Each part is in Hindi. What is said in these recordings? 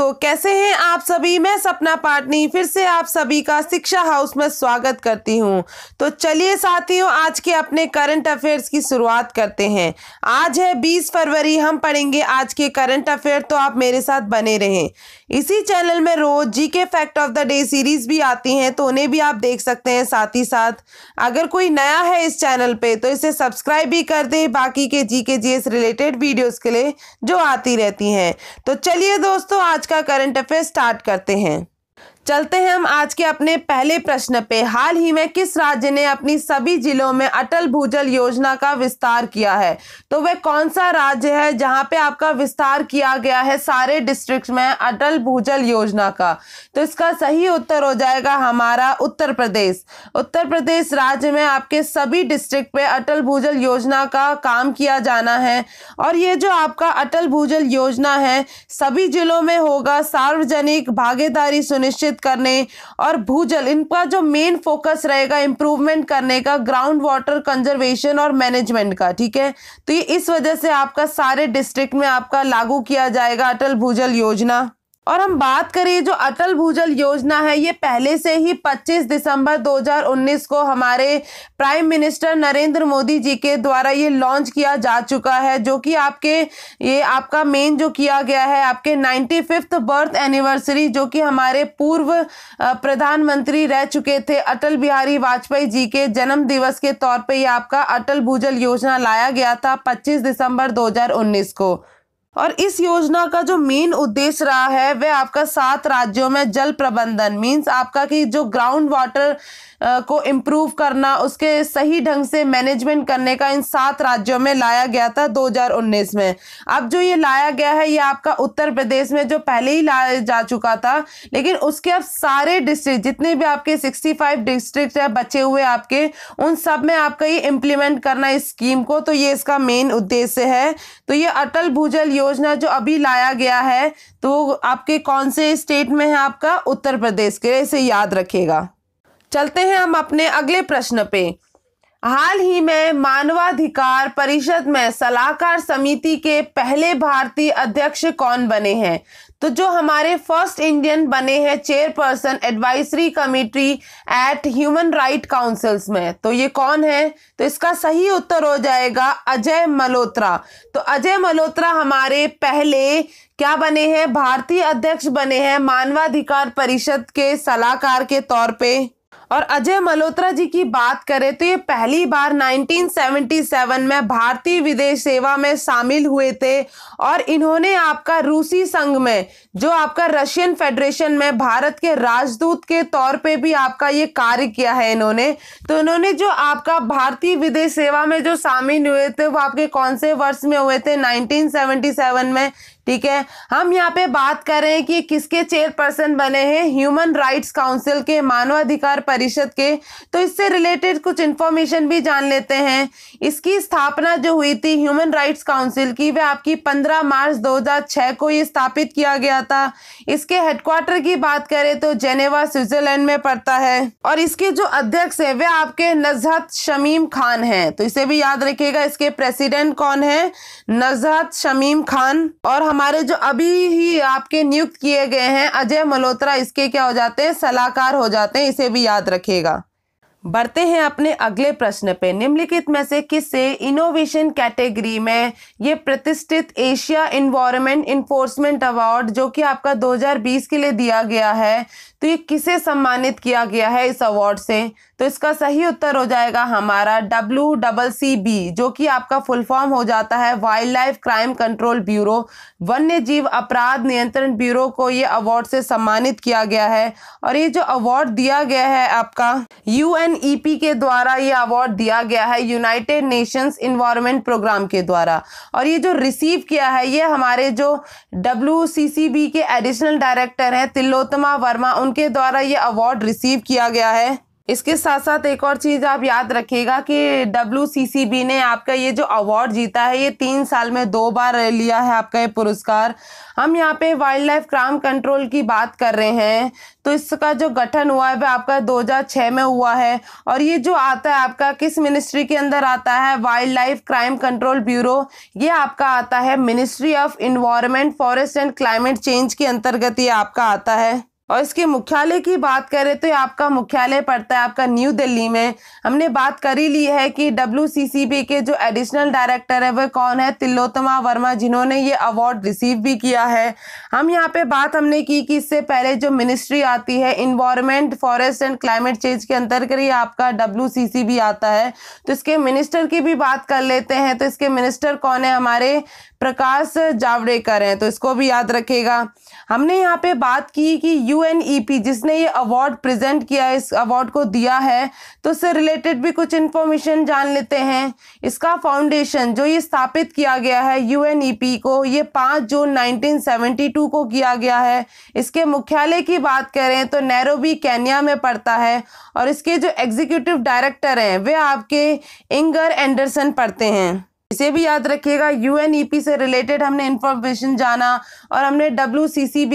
दोस्तों कैसे हैं आप सभी मैं सपना पाटनी फिर से आप सभी का शिक्षा हाउस में स्वागत करती हूं तो चलिए साथियों आज के अपने करंट अफेयर्स की शुरुआत करते हैं आज है 20 फरवरी हम पढ़ेंगे आज के करंट अफेयर तो आप मेरे साथ बने रहें इसी चैनल में रोज GK fact of the day series भी आती हैं तो उन्हें भी आप देख सकते हैं साथ ही साथ अगर कोई नया है इस चैनल पर तो इसे सब्सक्राइब भी कर दे बाकी के जी के जी रिलेटेड वीडियोज़ के लिए जो आती रहती हैं तो चलिए दोस्तों आज का करंट अफेयर स्टार्ट करते हैं चलते हैं हम आज के अपने पहले प्रश्न पे हाल ही में किस राज्य ने अपनी सभी जिलों में अटल भूजल योजना का विस्तार किया है तो वह कौन सा राज्य है जहां पे आपका विस्तार किया गया है सारे डिस्ट्रिक्ट में अटल भूजल योजना का तो इसका सही उत्तर हो जाएगा हमारा उत्तर प्रदेश उत्तर प्रदेश राज्य में आपके सभी डिस्ट्रिक्ट पे अटल भूजल योजना का काम किया जाना है और ये जो आपका अटल भूजल योजना है सभी जिलों में होगा सार्वजनिक भागीदारी सुनिश्चित विकसित करने और भूजल इनका जो मेन फोकस रहेगा इम्प्रूवमेंट करने का ग्राउंड वाटर कंजर्वेशन और मैनेजमेंट का ठीक है तो ये इस वजह से आपका सारे डिस्ट्रिक्ट में आपका लागू किया जाएगा अटल भूजल योजना और हम बात करें जो अटल भूजल योजना है ये पहले से ही 25 दिसंबर 2019 को हमारे प्राइम मिनिस्टर नरेंद्र मोदी जी के द्वारा ये लॉन्च किया जा चुका है जो कि आपके ये आपका मेन जो किया गया है आपके नाइन्टी फिफ्थ बर्थ एनिवर्सरी जो कि हमारे पूर्व प्रधानमंत्री रह चुके थे अटल बिहारी वाजपेयी जी के जन्म दिवस के तौर पर यह आपका अटल भूजल योजना लाया गया था पच्चीस दिसंबर दो को और इस योजना का जो मेन उद्देश्य रहा है वह आपका सात राज्यों में जल प्रबंधन मीन्स आपका कि जो ग्राउंड वाटर को इम्प्रूव करना उसके सही ढंग से मैनेजमेंट करने का इन सात राज्यों में लाया गया था 2019 में अब जो ये लाया गया है ये आपका उत्तर प्रदेश में जो पहले ही लाया जा चुका था लेकिन उसके अब सारे डिस्ट्रिक्ट जितने भी आपके 65 डिस्ट्रिक्ट है बचे हुए आपके उन सब में आपका ये इम्प्लीमेंट करना इस स्कीम को तो ये इसका मेन उद्देश्य है तो ये अटल भूजल योजना जो अभी लाया गया है तो आपके कौन से स्टेट में है आपका उत्तर प्रदेश के इसे याद रखिएगा चलते हैं हम अपने अगले प्रश्न पे हाल ही में मानवाधिकार परिषद में सलाहकार समिति के पहले भारतीय अध्यक्ष कौन बने हैं तो जो हमारे फर्स्ट इंडियन बने हैं chairperson advisory committee at human right councils में तो ये कौन है तो इसका सही उत्तर हो जाएगा अजय मल्होत्रा तो अजय मल्होत्रा हमारे पहले क्या बने हैं भारतीय अध्यक्ष बने हैं मानवाधिकार परिषद के सलाहकार के तौर पे और अजय मल्होत्रा जी की बात करें तो ये पहली बार 1977 में भारतीय विदेश सेवा में शामिल हुए थे और इन्होंने आपका रूसी संघ में जो आपका रशियन फेडरेशन में भारत के राजदूत के तौर पे भी आपका ये कार्य किया है इन्होंने तो इन्होंने जो आपका भारतीय विदेश सेवा में जो शामिल हुए थे वो आपके कौन से वर्ष में हुए थे नाइनटीन में ठीक है हम यहाँ पे बात कर रहे हैं कि किसके चेयरपर्सन बने हैं ह्यूमन राइट्स काउंसिल के मानवाधिकार परिषद के तो इससे रिलेटेड कुछ इन्फॉर्मेशन भी जान लेते हैं इसकी स्थापना जो हुई थी ह्यूमन राइट्स काउंसिल की वह आपकी पंद्रह मार्च 2006 को ये स्थापित किया गया था इसके हेडक्वार्टर की बात करें तो जेनेवा स्विट्जरलैंड में पड़ता है और इसके जो अध्यक्ष है वे आपके नजहत शमीम खान हैं तो इसे भी याद रखिएगा इसके प्रेसिडेंट कौन है नजहत शमीम खान और हमारे जो अभी ही आपके नियुक्त किए गए हैं अजय मल्होत्रा इसके क्या हो जाते हैं सलाहकार हो जाते हैं इसे भी याद रखेगा बढ़ते हैं अपने अगले प्रश्न पे निम्नलिखित में से किसे इनोवेशन कैटेगरी में ये प्रतिष्ठित एशिया इन्वायरमेंट इन्फोर्समेंट अवार्ड जो कि आपका 2020 के लिए दिया गया है तो ये किसे सम्मानित किया गया है इस अवार्ड से तो इसका सही उत्तर हो जाएगा हमारा डब्ल्यू डबल सी बी जो कि आपका फुल फॉर्म हो जाता है wild life crime control bureau वन्य जीव अपराध नियंत्रण ब्यूरो को ये अवार्ड से सम्मानित किया गया है और ये जो अवार्ड दिया गया है आपका यू यूएनईपी e के द्वारा ये अवार्ड दिया गया है यूनाइटेड नेशंस इन्वायरमेंट प्रोग्राम के द्वारा और ये जो रिसीव किया है ये हमारे जो डब्ल्यू के एडिशनल डायरेक्टर हैं तिलोत्तमा वर्मा उनके द्वारा ये अवार्ड रिसीव किया गया है इसके साथ साथ एक और चीज़ आप याद रखिएगा कि डब्ल्यू ने आपका ये जो अवार्ड जीता है ये तीन साल में दो बार लिया है आपका ये पुरस्कार हम यहाँ पे वाइल्ड लाइफ क्राइम कंट्रोल की बात कर रहे हैं तो इसका जो गठन हुआ है वह आपका 2006 में हुआ है और ये जो आता है आपका किस मिनिस्ट्री के अंदर आता है wild life crime control bureau ये आपका आता है ministry of environment forest and climate change के अंतर्गत ये आपका आता है और इसके मुख्यालय की बात करें तो आपका मुख्यालय पड़ता है आपका न्यू दिल्ली में हमने बात कर ही ली है कि डब्ल्यू के जो एडिशनल डायरेक्टर है वह कौन है तिलोत्तमा वर्मा जिन्होंने ये अवार्ड रिसीव भी किया है हम यहाँ पे बात हमने की कि इससे पहले जो मिनिस्ट्री आती है environment forest and climate change के अंतर्गत ही आपका डब्ल्यू भी आता है तो इसके मिनिस्टर की भी बात कर लेते हैं तो इसके मिनिस्टर कौन है हमारे प्रकाश जावड़ेकर हैं तो इसको भी याद रखेगा हमने यहाँ पे बात की कि यू यूएनईपी e जिसने ये अवार्ड प्रेजेंट किया है इस अवार्ड को दिया है तो उससे रिलेटेड भी कुछ इन्फॉर्मेशन जान लेते हैं इसका फाउंडेशन जो ये स्थापित किया गया है यूएनईपी e को ये पाँच जून 1972 को किया गया है इसके मुख्यालय की बात करें तो नैरोबी कैनिया में पड़ता है और इसके जो एग्जीक्यूटिव डायरेक्टर हैं वे आपके इंगर एंडरसन पढ़ते हैं इसे भी याद रखिएगा यूएनईपी e से रिलेटेड हमने इन्फॉर्मेशन जाना और हमने डब्ल्यू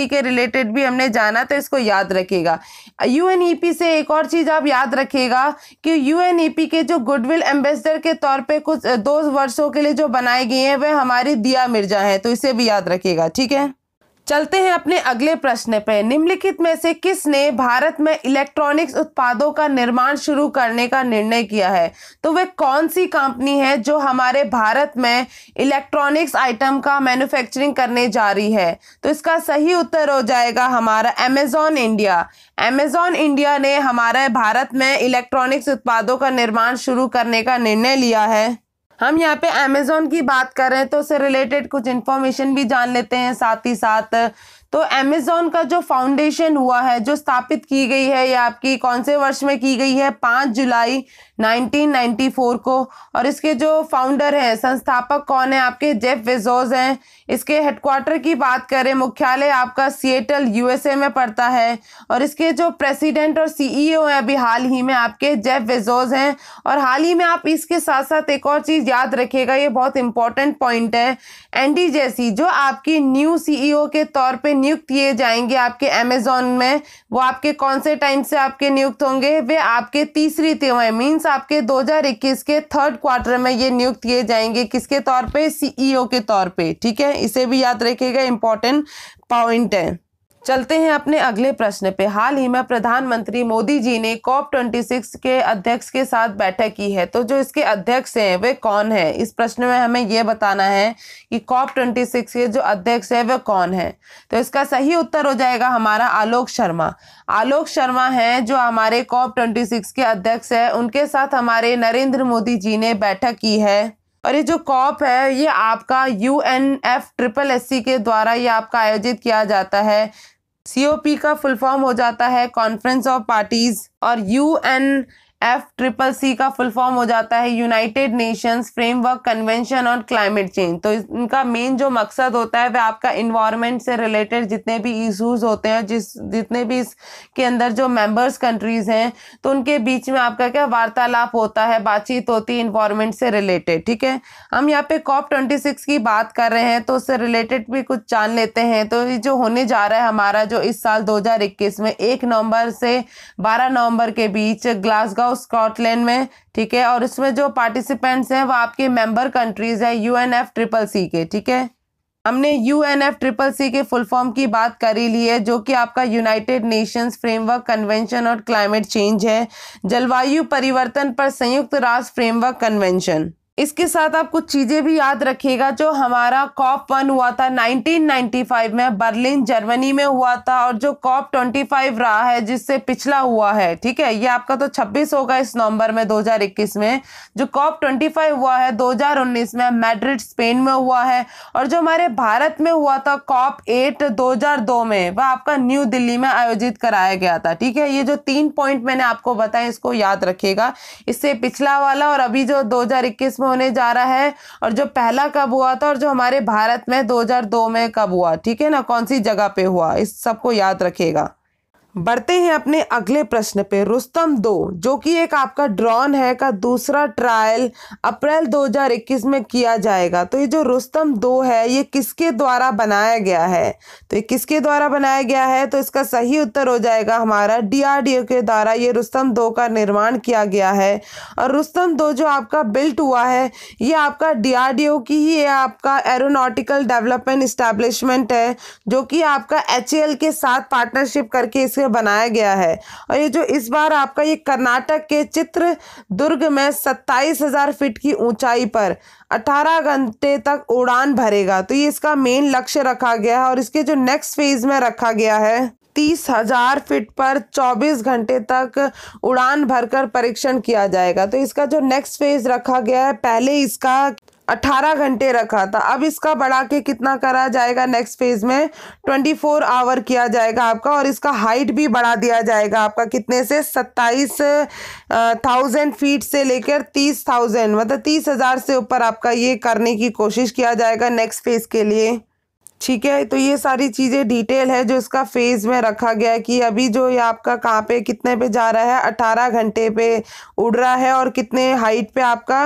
के रिलेटेड भी हमने जाना तो इसको याद रखिएगा यूएनईपी e से एक और चीज़ आप याद रखिएगा कि यूएनईपी e के जो गुडविल एम्बेसडर के तौर पे कुछ दो वर्षों के लिए जो बनाए गए हैं वह हमारी दिया मिर्जा है तो इसे भी याद रखिएगा ठीक है चलते हैं अपने अगले प्रश्न पे निम्नलिखित में से किसने भारत में इलेक्ट्रॉनिक्स उत्पादों का निर्माण शुरू करने का निर्णय किया है तो वह कौन सी कंपनी है जो हमारे भारत में इलेक्ट्रॉनिक्स आइटम का मैन्युफैक्चरिंग करने जा रही है तो इसका सही उत्तर हो जाएगा हमारा अमेजोन इंडिया अमेजोन इंडिया ने हमारे भारत में इलेक्ट्रॉनिक्स उत्पादों का निर्माण शुरू करने का निर्णय लिया है हम यहाँ पे अमेजोन की बात कर रहे हैं तो उससे रिलेटेड कुछ इन्फॉर्मेशन भी जान लेते हैं साथ ही साथ तो अमेजोन का जो फाउंडेशन हुआ है जो स्थापित की गई है ये आपकी कौन से वर्ष में की गई है पाँच जुलाई 1994 को और इसके जो फाउंडर हैं संस्थापक कौन है आपके जेफ वेजोज हैं इसके हेडक्वार्टर की बात करें मुख्यालय आपका सिएटल यूएसए में पड़ता है और इसके जो प्रेसिडेंट और सीईओ e हैं अभी हाल ही में आपके जेफ वेजोज हैं और हाल ही में आप इसके साथ साथ एक और चीज़ याद रखिएगा ये बहुत इंपॉर्टेंट पॉइंट है एंडी जैसी जो आपकी न्यू सीईओ के तौर पे नियुक्त किए जाएंगे आपके अमेजोन में वो आपके कौन से टाइम से आपके नियुक्त होंगे वे आपके तीसरी तिमाही मीन्स आपके 2021 के थर्ड क्वार्टर में ये नियुक्त किए जाएंगे किसके तौर पे सीईओ e के तौर पे ठीक है इसे भी याद रखिएगा इंपॉर्टेंट पॉइंट है चलते हैं अपने अगले प्रश्न पे हाल ही में प्रधानमंत्री मोदी जी ने कॉप ट्वेंटी सिक्स के अध्यक्ष के साथ बैठक की है तो जो इसके अध्यक्ष हैं वे कौन है इस प्रश्न में हमें यह बताना है कि कॉप ट्वेंटी सिक्स के जो अध्यक्ष है वे कौन है तो इसका सही उत्तर हो जाएगा हमारा आलोक शर्मा आलोक शर्मा हैं जो हमारे कॉप ट्वेंटी सिक्स के अध्यक्ष है उनके साथ हमारे नरेंद्र मोदी जी ने बैठक की है और ये जो कॉप है ये आपका U N F triple S C के द्वारा ये आपका आयोजित किया जाता है सीओपी का फुल फॉर्म हो जाता है कॉन्फ्रेंस ऑफ पार्टीज और U N F triple C का फुल फॉर्म हो जाता है United Nations framework convention on climate change तो इनका मेन जो मकसद होता है वह आपका इन्वायरमेंट से रिलेटेड जितने भी इशूज होते हैं जिस जितने भी इसके अंदर जो मेंबर्स कंट्रीज हैं तो उनके बीच में आपका क्या वार्तालाप होता है बातचीत होती है इन्वायरमेंट से रिलेटेड ठीक है हम यहाँ पे कॉप ट्वेंटी सिक्स की बात कर रहे हैं तो उससे रिलेटेड भी कुछ जान लेते हैं तो ये जो होने जा रहा है हमारा जो इस साल दो हजार इक्कीस में एक नवम्बर से बारह नवम्बर के बीच ग्लासगो होगा स्कॉटलैंड में ठीक है और इसमें जो पार्टिसिपेंट्स हैं वो आपके मेंबर कंट्रीज हैं U N F triple C के ठीक है हमने U N F triple C के फुल फॉर्म की बात कर ही ली है जो कि आपका यूनाइटेड नेशंस फ्रेमवर्क कन्वेंशन और क्लाइमेट चेंज है जलवायु परिवर्तन पर संयुक्त राष्ट्र फ्रेमवर्क कन्वेंशन इसके साथ आप कुछ चीज़ें भी याद रखिएगा जो हमारा कॉप वन हुआ था 1995 में बर्लिन जर्मनी में हुआ था और जो कॉप 25 रहा है जिससे पिछला हुआ है ठीक है ये आपका तो 26 होगा इस नवंबर में 2021 में जो कॉप 25 हुआ है 2019 में मैड्रिड स्पेन में हुआ है और जो हमारे भारत में हुआ था कॉप एट दो में वह आपका न्यू दिल्ली में आयोजित कराया गया था ठीक है ये जो तीन पॉइंट मैंने आपको बताया इसको याद रखिएगा इससे पिछला वाला और अभी जो दो में में होने जा रहा है और जो पहला कब हुआ था और जो हमारे भारत में 2002 में कब हुआ ठीक है ना कौन सी जगह पे हुआ इस सबको याद रखेगा बढ़ते हैं अपने अगले प्रश्न पे रुस्तम दो जो कि एक आपका ड्रॉन है का दूसरा ट्रायल अप्रैल 2021 में किया जाएगा तो ये जो रुस्तम दो है ये किसके द्वारा बनाया गया है तो ये किसके द्वारा बनाया गया है तो इसका सही उत्तर हो जाएगा हमारा डीआरडीओ के द्वारा ये रुस्तम दो का निर्माण किया गया है और रुस्तम दो जो आपका बिल्ट हुआ है ये आपका डीआरडीओ की ही ये आपका एरोनोटिकल डेवलपमेंट इस्टेब्लिशमेंट है जो कि आपका एच के साथ पार्टनरशिप करके इसे यह बनाया गया है और ये जो इस बार आपका ये कर्नाटक के चित्र दुर्ग में सत्ताईस हज़ार फीट की ऊंचाई पर अठारह घंटे तक उड़ान भरेगा तो ये इसका मेन लक्ष्य रखा गया है और इसके जो नेक्स्ट फेज़ में रखा गया है तीस हजार फिट पर 24 घंटे तक उड़ान भरकर परीक्षण किया जाएगा तो इसका जो नेक्स्ट फेज रखा गया है पहले इसका अट्ठारह घंटे रखा था अब इसका बढ़ा के कितना करा जाएगा नेक्स्ट फेज में ट्वेंटी फोर आवर किया जाएगा आपका और इसका हाइट भी बढ़ा दिया जाएगा आपका कितने से सत्ताईस थाउजेंड फीट से लेकर तीस थाउजेंड मतलब तीस हज़ार से ऊपर आपका ये करने की कोशिश किया जाएगा नेक्स्ट फेज के लिए ठीक है तो ये सारी चीज़ें डिटेल है जो इसका फेज़ में रखा गया है कि अभी जो ये आपका कहाँ पे कितने पे जा रहा है अठारह घंटे पे उड़ रहा है और कितने हाइट पे आपका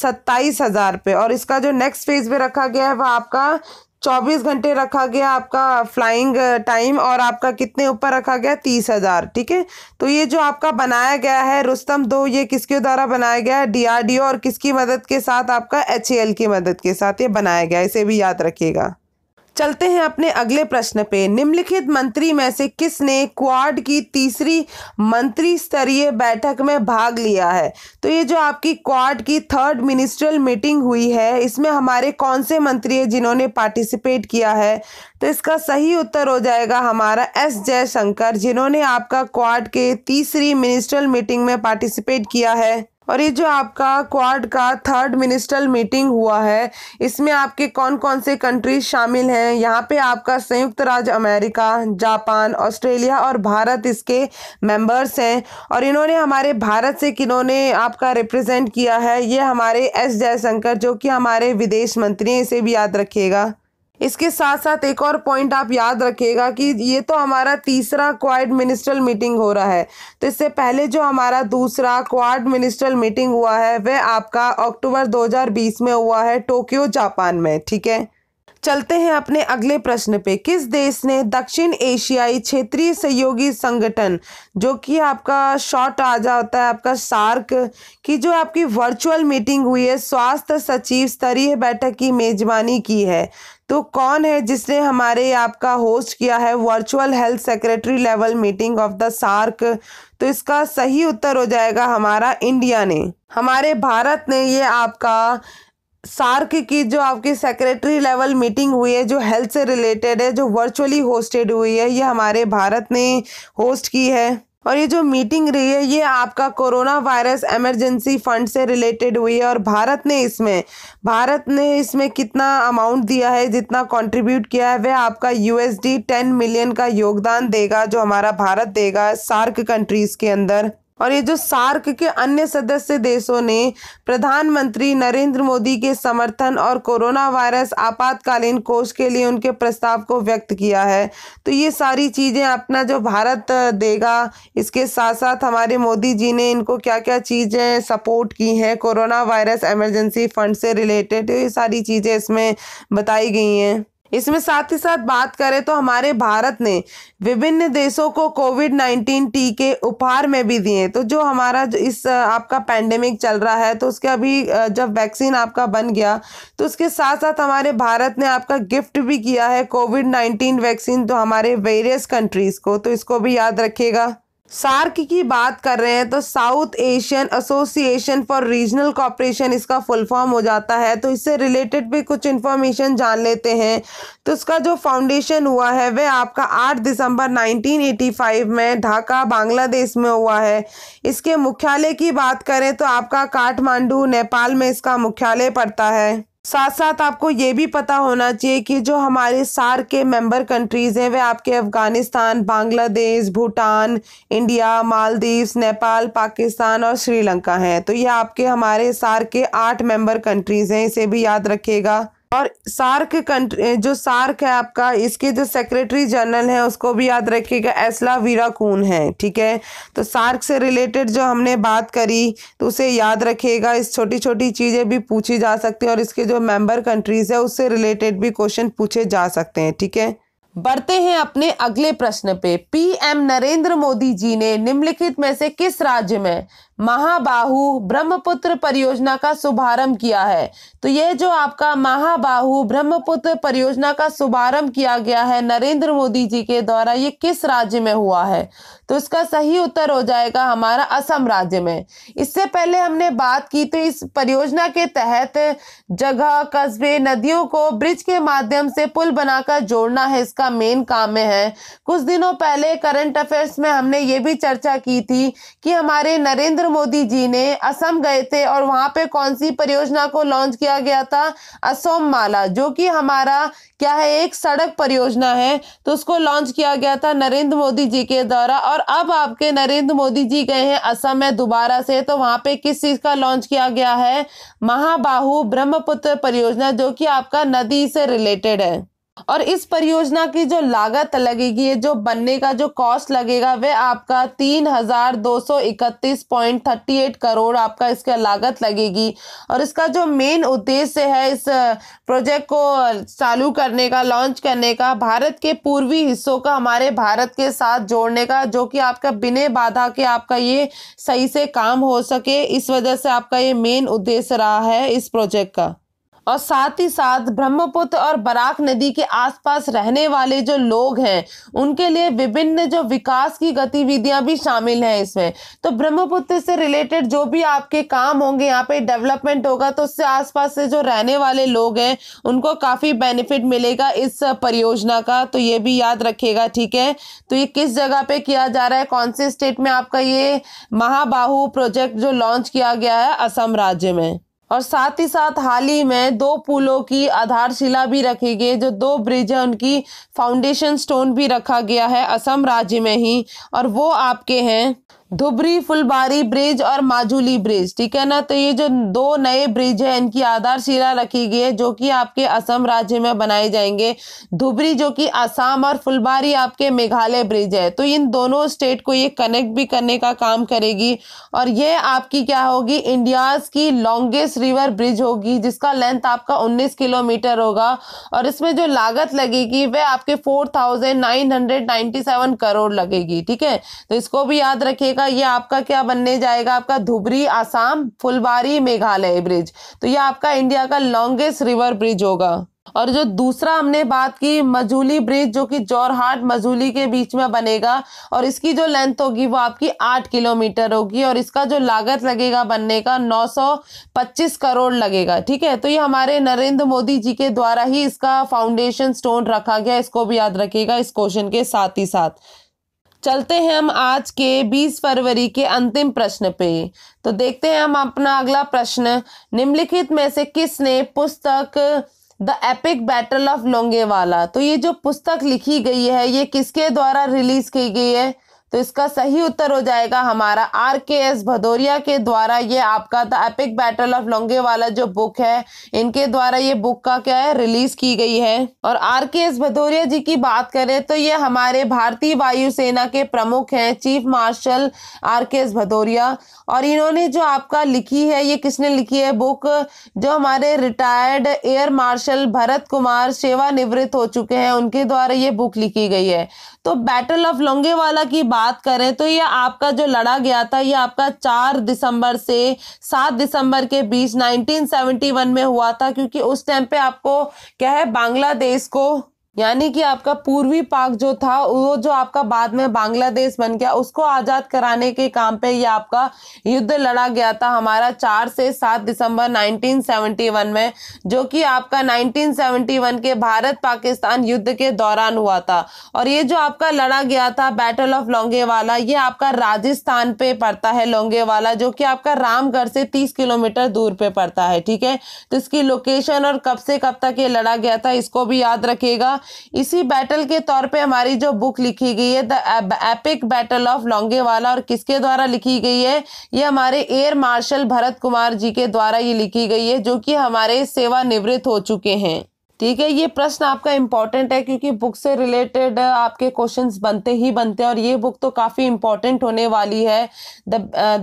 सत्ताईस हज़ार पे और इसका जो नेक्स्ट फेज़ में रखा गया है वह आपका चौबीस घंटे रखा गया आपका फ्लाइंग टाइम और आपका कितने ऊपर रखा गया तीस हज़ार ठीक है तो ये जो आपका बनाया गया है रुस्तम दो ये किसके द्वारा बनाया गया है डीआरडीओ और किसकी मदद के साथ आपका एच की मदद के साथ ये बनाया गया इसे भी याद रखिएगा चलते हैं अपने अगले प्रश्न पे निम्नलिखित मंत्री में से किसने क्वाड की तीसरी मंत्री स्तरीय बैठक में भाग लिया है तो ये जो आपकी क्वाड की थर्ड मिनिस्ट्रल मीटिंग हुई है इसमें हमारे कौन से मंत्री है जिन्होंने पार्टिसिपेट किया है तो इसका सही उत्तर हो जाएगा हमारा एस जयशंकर जिन्होंने आपका क्वाड के तीसरी मिनिस्ट्रल मीटिंग में पार्टिसिपेट किया है और ये जो आपका क्वाड का थर्ड मिनिस्टर मीटिंग हुआ है इसमें आपके कौन कौन से कंट्रीज शामिल हैं यहाँ पे आपका संयुक्त राज्य अमेरिका जापान ऑस्ट्रेलिया और भारत इसके मेंबर्स हैं और इन्होंने हमारे भारत से किन्होंने आपका रिप्रेजेंट किया है ये हमारे एस जयशंकर जो कि हमारे विदेश मंत्री हैं इसे भी याद रखिएगा इसके साथ साथ एक और पॉइंट आप याद रखिएगा कि ये तो हमारा तीसरा क्वाड मिनिस्ट्रल मीटिंग हो रहा है तो इससे पहले जो हमारा दूसरा क्वाड मिनिस्ट्रल मीटिंग हुआ है वह आपका अक्टूबर 2020 में हुआ है टोक्यो जापान में ठीक है चलते हैं अपने अगले प्रश्न पे किस देश ने दक्षिण एशियाई क्षेत्रीय सहयोगी संगठन जो कि आपका शॉर्ट आ जाता है आपका सार्क की जो आपकी वर्चुअल मीटिंग हुई है स्वास्थ्य सचिव स्तरीय बैठक की मेजबानी की है तो कौन है जिसने हमारे आपका होस्ट किया है virtual health secretary level meeting of the SAARC तो इसका सही उत्तर हो जाएगा हमारा इंडिया ने हमारे भारत ने ये आपका सार्क की जो आपकी सेक्रेटरी लेवल मीटिंग हुई है जो हेल्थ से रिलेटेड है जो वर्चुअली होस्टेड हुई है ये हमारे भारत ने होस्ट की है और ये जो मीटिंग रही है ये आपका कोरोना वायरस एमरजेंसी फंड से रिलेटेड हुई है और भारत ने इसमें भारत ने इसमें कितना अमाउंट दिया है जितना कंट्रीब्यूट किया है वह आपका यूएसडी टेन मिलियन का योगदान देगा जो हमारा भारत देगा सार्क कंट्रीज़ के अंदर और ये जो सार्क के अन्य सदस्य देशों ने प्रधानमंत्री नरेंद्र मोदी के समर्थन और कोरोना वायरस आपातकालीन कोष के लिए उनके प्रस्ताव को व्यक्त किया है तो ये सारी चीज़ें अपना जो भारत देगा इसके साथ साथ हमारे मोदी जी ने इनको क्या क्या चीज़ें सपोर्ट की हैं कोरोना वायरस एमरजेंसी फंड से रिलेटेड तो ये सारी चीज़ें इसमें बताई गई हैं इसमें साथ ही साथ बात करें तो हमारे भारत ने विभिन्न देशों को कोविड नाइन्टीन टीके उपहार में भी दिए तो जो हमारा जो इस आपका पैंडेमिक चल रहा है तो उसके अभी जब वैक्सीन आपका बन गया तो उसके साथ साथ हमारे भारत ने आपका गिफ्ट भी किया है कोविड नाइन्टीन वैक्सीन तो हमारे वेरियस कंट्रीज़ को तो इसको भी याद रखिएगा सार्क की बात कर रहे हैं तो South Asian association for regional cooperation इसका फुल फॉर्म हो जाता है तो इससे रिलेटेड भी कुछ इन्फॉर्मेशन जान लेते हैं तो इसका जो फाउंडेशन हुआ है वह आपका 8 दिसंबर 1985 में ढाका बांग्लादेश में हुआ है इसके मुख्यालय की बात करें तो आपका काठमांडू नेपाल में इसका मुख्यालय पड़ता है साथ साथ आपको ये भी पता होना चाहिए कि जो हमारे सार के मेंबर कंट्रीज़ हैं वे आपके अफ़गानिस्तान बांग्लादेश भूटान इंडिया मालदीव्स नेपाल पाकिस्तान और श्रीलंका हैं तो ये आपके हमारे सार के आठ मेंबर कंट्रीज़ हैं इसे भी याद रखिएगा और सार्क कंट्री जो सार्क है आपका इसके जो सेक्रेटरी जनरल है उसको भी याद रखिएगा एसला वीरा कून है ठीक है तो सार्क से रिलेटेड जो हमने बात करी तो उसे याद रखिएगा इस छोटी छोटी चीज़ें भी पूछी जा सकती हैं और इसके जो मेंबर कंट्रीज़ है उससे रिलेटेड भी क्वेश्चन पूछे जा सकते हैं ठीक है बढ़ते हैं अपने अगले प्रश्न पे पीएम नरेंद्र मोदी जी ने निम्नलिखित में से किस राज्य में महाबाहु ब्रह्मपुत्र परियोजना का शुभारंभ किया है तो यह जो आपका महाबाहु ब्रह्मपुत्र परियोजना का शुभारंभ किया गया है नरेंद्र मोदी जी के द्वारा ये किस राज्य में हुआ है तो इसका सही उत्तर हो जाएगा हमारा असम राज्य में इससे पहले हमने बात की तो इस परियोजना के तहत जगह कस्बे नदियों को ब्रिज के माध्यम से पुल बनाकर जोड़ना है इसका मेन काम है कुछ दिनों पहले करंट अफेयर्स में हमने ये भी चर्चा की थी कि हमारे नरेंद्र मोदी जी ने असम गए थे और वहाँ पे कौन सी परियोजना को लॉन्च किया गया था असोम माला जो कि हमारा क्या है एक सड़क परियोजना है तो उसको लॉन्च किया गया था नरेंद्र मोदी जी के द्वारा और अब आपके नरेंद्र मोदी जी गए हैं असम में दोबारा से तो वहाँ पे किस चीज़ का लॉन्च किया गया है महाबाहु ब्रह्मपुत्र परियोजना जो कि आपका नदी से रिलेटेड है और इस परियोजना की जो लागत लगेगी ये जो बनने का जो कॉस्ट लगेगा वह आपका तीन हजार दो सौ इकतीस पॉइंट थर्टी एट करोड़ आपका इसका लागत लगेगी और इसका जो मेन उद्देश्य है इस प्रोजेक्ट को चालू करने का लॉन्च करने का भारत के पूर्वी हिस्सों का हमारे भारत के साथ जोड़ने का जो कि आपका बिने बाधा के आपका ये सही से काम हो सके इस वजह से आपका ये मेन उद्देश्य रहा है इस प्रोजेक्ट का और साथ ही साथ ब्रह्मपुत्र और बराक नदी के आसपास रहने वाले जो लोग हैं उनके लिए विभिन्न जो विकास की गतिविधियां भी शामिल हैं इसमें तो ब्रह्मपुत्र से रिलेटेड जो भी आपके काम होंगे यहाँ पे डेवलपमेंट होगा तो उससे आसपास से जो रहने वाले लोग हैं उनको काफ़ी बेनिफिट मिलेगा इस परियोजना का तो ये भी याद रखेगा ठीक है तो ये किस जगह पे किया जा रहा है कौन से स्टेट में आपका ये महाबाहु प्रोजेक्ट जो लॉन्च किया गया है असम राज्य में और साथ ही साथ हाल ही में दो पुलों की आधारशिला भी रखी गई जो दो ब्रिज हैं उनकी फाउंडेशन स्टोन भी रखा गया है असम राज्य में ही और वो आपके हैं धुबरी फुलबारी ब्रिज और माजुली ब्रिज ठीक है ना तो ये जो दो नए ब्रिज हैं इनकी आधारशिला रखी गई है जो कि आपके असम राज्य में बनाए जाएंगे धुबरी जो कि असम और फुलबारी आपके मेघालय ब्रिज है तो इन दोनों स्टेट को ये कनेक्ट भी करने का काम करेगी और ये आपकी क्या होगी इंडियाज़ की लॉन्गेस्ट रिवर ब्रिज होगी जिसका लेंथ आपका उन्नीस किलोमीटर होगा और इसमें जो लागत लगेगी वह आपके फोर करोड़ लगेगी ठीक है तो इसको भी याद रखिएगा जाएगा ये आपका क्या बनने जाएगा आपका धुबरी आसाम फुलवारी मेघालय ब्रिज तो ये आपका इंडिया का लॉन्गेस्ट रिवर ब्रिज होगा और जो दूसरा हमने बात की मजूली ब्रिज जो कि जोरहाट मजूली के बीच में बनेगा और इसकी जो लेंथ होगी वो आपकी आठ किलोमीटर होगी और इसका जो लागत लगेगा बनने का नौ सौ पच्चीस करोड़ लगेगा ठीक है तो ये हमारे नरेंद्र मोदी जी के द्वारा ही इसका फाउंडेशन स्टोन रखा गया इसको भी याद रखिएगा इस क्वेश्चन के साथ ही साथ चलते हैं हम आज के 20 फरवरी के अंतिम प्रश्न पे तो देखते हैं हम अपना अगला प्रश्न निम्नलिखित में से किसने पुस्तक the epic battle of Longewala तो ये जो पुस्तक लिखी गई है ये किसके द्वारा रिलीज की गई है तो इसका सही उत्तर हो जाएगा हमारा आर के एस भदौरिया के द्वारा ये आपका द एपिक बैटल ऑफ वाला जो बुक है इनके द्वारा ये बुक का क्या है रिलीज की गई है और आर के एस भदौरिया जी की बात करें तो ये हमारे भारतीय वायुसेना के प्रमुख हैं chief marshal R K S Bhadauria और इन्होंने जो आपका लिखी है ये किसने लिखी है बुक जो हमारे retired air marshal Bharat Kumar सेवानिवृत्त हो चुके हैं उनके द्वारा ये बुक लिखी गई है तो बैटल ऑफ लोंगेवाला की बात करें तो ये आपका जो लड़ा गया था ये आपका चार दिसंबर से सात दिसंबर के बीच 1971 में हुआ था क्योंकि उस टाइम पे आपको क्या है बांग्लादेश को यानी कि आपका पूर्वी पाक जो था वो जो आपका बाद में बांग्लादेश बन गया उसको आज़ाद कराने के काम पे ये आपका युद्ध लड़ा गया था हमारा चार से सात दिसंबर 1971 में जो कि आपका 1971 के भारत पाकिस्तान युद्ध के दौरान हुआ था और ये जो आपका लड़ा गया था बैटल ऑफ लोंगेवाला ये आपका राजस्थान पे पड़ता है लोंगेवाला जो कि आपका रामगढ़ से तीस किलोमीटर दूर पे पड़ता है ठीक है तो इसकी लोकेशन और कब से कब तक ये लड़ा गया था इसको भी याद रखेगा इसी बैटल के तौर पे हमारी जो बुक लिखी गई है the epic battle of Longewala और किसके द्वारा लिखी गई है ये हमारे एयर मार्शल भरत कुमार जी के द्वारा ये लिखी गई है जो कि हमारे सेवानिवृत्त हो चुके हैं ठीक है ये प्रश्न आपका इम्पॉर्टेंट है क्योंकि बुक से रिलेटेड आपके क्वेश्चंस बनते ही बनते हैं और ये बुक तो काफ़ी इम्पॉर्टेंट होने वाली है the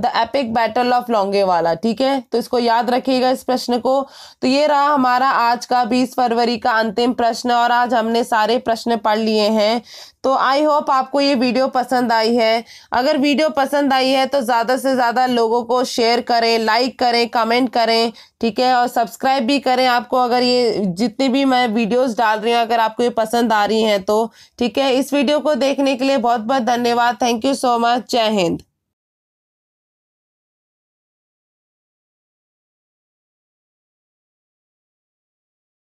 the epic battle of Longewala ठीक है तो इसको याद रखिएगा इस प्रश्न को तो ये रहा हमारा आज का बीस फरवरी का अंतिम प्रश्न और आज हमने सारे प्रश्न पढ़ लिए हैं तो आई होप आपको ये वीडियो पसंद आई है अगर वीडियो पसंद आई है तो ज़्यादा से ज़्यादा लोगों को शेयर करें लाइक करें कमेंट करें ठीक है और सब्सक्राइब भी करें आपको अगर ये जितनी भी मैं वीडियोस डाल रही हूँ अगर आपको ये पसंद आ रही हैं तो ठीक है इस वीडियो को देखने के लिए बहुत बहुत धन्यवाद थैंक यू सो मच जय हिंद